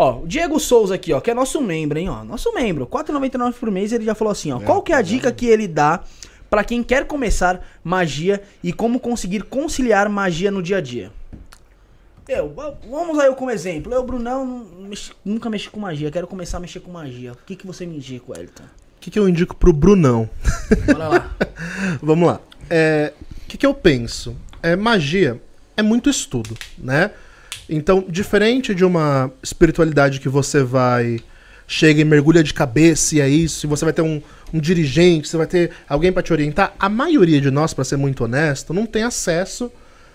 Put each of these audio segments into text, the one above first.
Ó, o Diego Souza aqui, ó, que é nosso membro, hein, ó. Nosso membro, 4,99 por mês, ele já falou assim, ó. É, qual que é a é. dica que ele dá para quem quer começar magia e como conseguir conciliar magia no dia a dia? Eu, vamos aí eu como exemplo. Eu, Brunão, nunca mexi com magia. Quero começar a mexer com magia. O que, que você me indica, Wellington? O que, que eu indico pro Brunão? Bora lá. vamos lá. É, o que, que eu penso? É, magia é muito estudo, né? Então, diferente de uma espiritualidade que você vai chega e mergulha de cabeça e é isso, e você vai ter um, um dirigente, você vai ter alguém para te orientar, a maioria de nós, para ser muito honesto, não tem acesso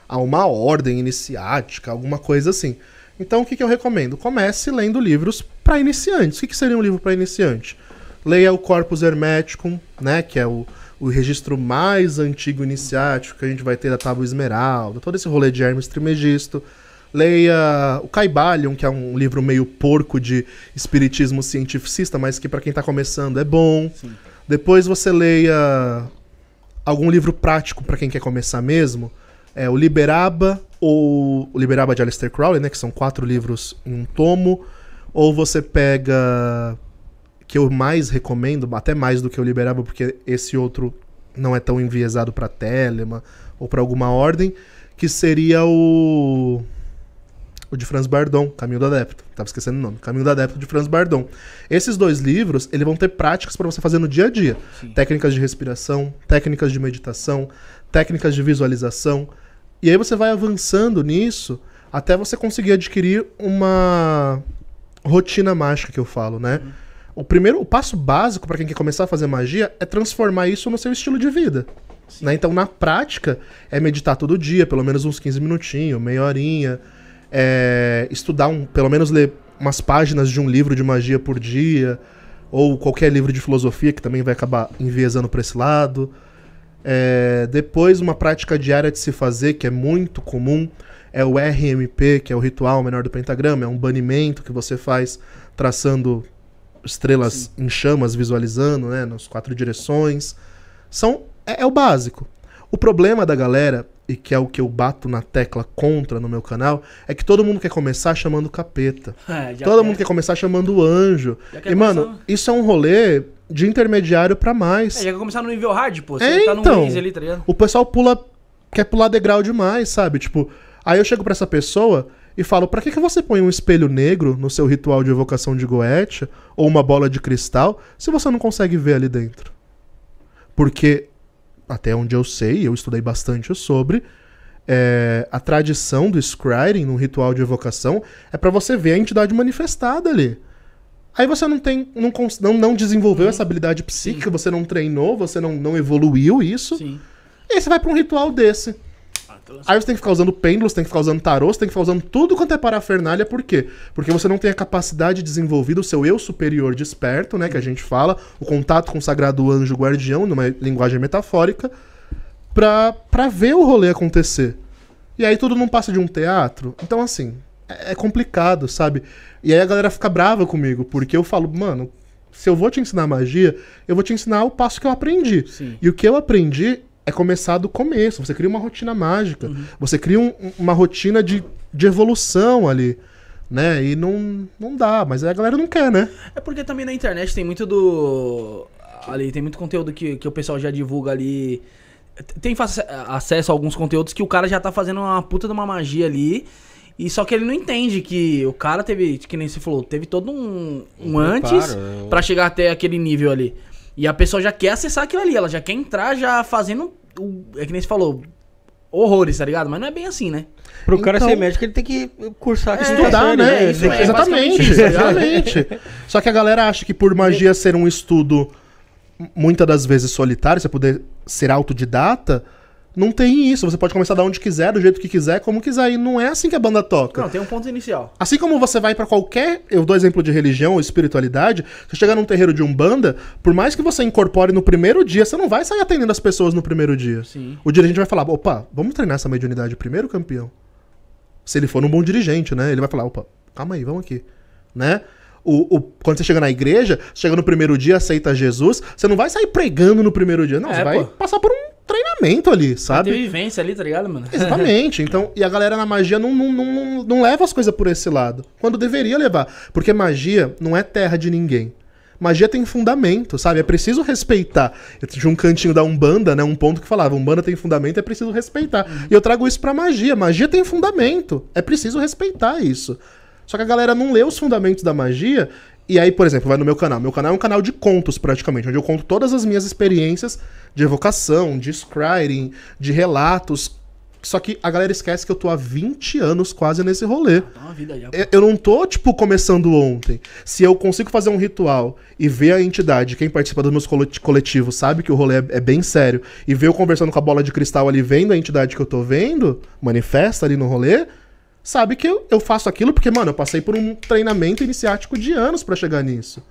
a uma ordem iniciática, alguma coisa assim. Então, o que, que eu recomendo? Comece lendo livros para iniciantes. O que, que seria um livro para iniciante? Leia o Corpus Hermeticum, né, que é o, o registro mais antigo iniciático que a gente vai ter da Tábua Esmeralda, todo esse rolê de Hermes Trimegisto. Leia o Caibalion, que é um livro meio porco de espiritismo cientificista, mas que para quem tá começando é bom. Sim. Depois você leia algum livro prático para quem quer começar mesmo. É o Liberaba ou o Liberaba de Aleister Crowley, né, que são quatro livros em um tomo, ou você pega que eu mais recomendo, até mais do que o Liberaba, porque esse outro não é tão enviesado para Telema ou para alguma ordem, que seria o o tipo, de Franz Bardon, Caminho do Adepto. Tava esquecendo o nome. Caminho do Adepto de Franz Bardon. Esses dois livros, eles vão ter práticas para você fazer no dia a dia. Sim. Técnicas de respiração, técnicas de meditação, técnicas de visualização. E aí você vai avançando nisso até você conseguir adquirir uma rotina mágica que eu falo, né? Uhum. O primeiro, o passo básico para quem quer começar a fazer magia é transformar isso no seu estilo de vida. Né? Então, na prática, é meditar todo dia, pelo menos uns 15 minutinhos, meia horinha, é, estudar um, pelo menos ler umas páginas de um livro de magia por dia, ou qualquer livro de filosofia que também vai acabar enviesando para esse lado. É, depois, uma prática diária de se fazer, que é muito comum, é o RMP, que é o ritual menor do pentagrama, é um banimento que você faz traçando estrelas Sim. em chamas, visualizando né, nas quatro direções. São, é, é o básico. O problema da galera e que é o que eu bato na tecla contra no meu canal, é que todo mundo quer começar chamando capeta. É, todo quer. mundo quer começar chamando anjo. E, mano, começar... isso é um rolê de intermediário para mais. É, já quer começar no nível hard, pô. Você é, tá então, ali, tá O pessoal pula, quer pular degrau demais, sabe? Tipo, aí eu chego para essa pessoa e falo, pra que, que você põe um espelho negro no seu ritual de evocação de Goethe ou uma bola de cristal se você não consegue ver ali dentro? Porque até onde eu sei, eu estudei bastante sobre, é, a tradição do Scrying no ritual de evocação é para você ver a entidade manifestada ali. Aí você não tem, não, não, não desenvolveu essa uhum. habilidade psíquica, Sim. você não treinou, você não, não evoluiu isso. Sim. E aí você vai para um ritual desse. Aí você tem que ficar usando pêndulos, tem que ficar usando tarô, você tem que ficar usando tudo quanto é parafernália, por quê? Porque você não tem a capacidade desenvolvida, o seu eu superior desperto, né, que a uhum. gente fala, o contato com o sagrado anjo guardião, numa linguagem metafórica, pra, pra ver o rolê acontecer. E aí tudo não passa de um teatro. Então, assim, é, é complicado, sabe? E aí a galera fica brava comigo, porque eu falo, mano, se eu vou te ensinar magia, eu vou te ensinar o passo que eu aprendi. Sim. E o que eu aprendi é começar do começo. Você cria uma rotina mágica. Uhum. Você cria um, uma rotina de, de evolução ali. Né? E não, não dá, mas a galera não quer, né? É porque também na internet tem muito do. Ali, tem muito conteúdo que, que o pessoal já divulga ali. Tem acesso a alguns conteúdos que o cara já tá fazendo uma puta de uma magia ali. E só que ele não entende que o cara teve, que nem se falou, teve todo um, um, um antes é. para chegar até aquele nível ali. E a pessoa já quer acessar aquilo ali, ela já quer entrar já fazendo. O, é que nem você falou, horrores, tá ligado? Mas não é bem assim, né? Pro então, cara ser então- médico, ele tem que cursar é, Estudar, né? né? Isso, é, né? exatamente, exatamente. Só que a galera acha que por magia ser um estudo muitas das vezes solitário, você poder ser autodidata não tem isso. Você pode começar da onde quiser, do jeito que quiser, como quiser. E não é assim que a banda toca. Não, tem um ponto inicial. Assim como você vai para qualquer. Eu dou exemplo de religião ou espiritualidade. Você chegar num terreiro de umbanda, por mais que você incorpore no primeiro dia, você não vai sair atendendo as pessoas no primeiro dia. Sim. O dirigente vai falar: opa, vamos treinar essa mediunidade primeiro, campeão? Se ele for um bom dirigente, né? Ele vai falar: opa, calma aí, vamos aqui. Né? O, o, quando você chega na igreja, chega no primeiro dia, aceita Jesus, você não vai sair pregando no primeiro dia, não. É, você vai pô. passar por um treinamento ali, sabe? Tem vivência ali, tá ligado, mano? Exatamente. Então, e a galera na magia não, não, não, não leva as coisas por esse lado. Quando deveria levar. Porque magia não é terra de ninguém. Magia tem fundamento, sabe? É preciso respeitar. Eu tinha um cantinho da Umbanda, né? Um ponto que falava, Umbanda tem fundamento, é preciso respeitar. Uhum. E eu trago isso pra magia. Magia tem fundamento. É preciso respeitar isso. Só que a galera não lê os fundamentos da magia e aí, por exemplo, vai no meu canal. Meu canal é um canal de contos, praticamente, onde eu conto todas as minhas experiências de evocação, de scrying, de relatos. Só que a galera esquece que eu tô há 20 anos quase nesse rolê. Eu não tô, tipo, começando ontem. Se eu consigo fazer um ritual e ver a entidade, quem participa dos meus coletivos sabe que o rolê é, é bem sério, e ver eu conversando com a bola de cristal ali, vendo a entidade que eu tô vendo, manifesta ali no rolê, sabe que eu, eu faço aquilo porque, mano, eu passei por um treinamento iniciático de anos para chegar nisso.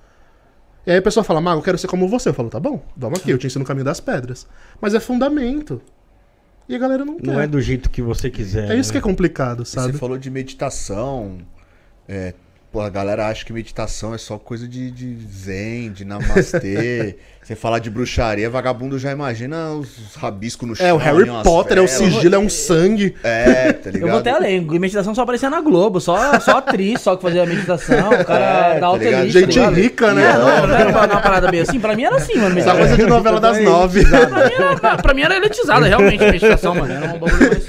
E aí a pessoa fala, Mago, eu quero ser como você. Eu falo, tá bom, vamos aqui, eu te ensino o caminho das pedras. Mas é fundamento. E a galera não quer. Não é do jeito que você quiser. É isso né? que é complicado, sabe? E você falou de meditação, é, Pô, a galera acha que meditação é só coisa de, de zen, de namastê. Você falar de bruxaria, vagabundo já imagina os rabiscos no chão. É, o Harry Potter, velas. é o sigilo, é um sangue. É, tá ligado? Eu vou até além. Meditação só aparecia na Globo, só, só atriz só que fazia meditação. O cara é, da alta tá Gente tá rica, né? É, não, não era uma parada bem assim. Pra mim era assim, mano. Essa coisa de novela das nove. pra, mim era, pra mim era elitizada, realmente, a meditação, mano. Era um bagulho mais...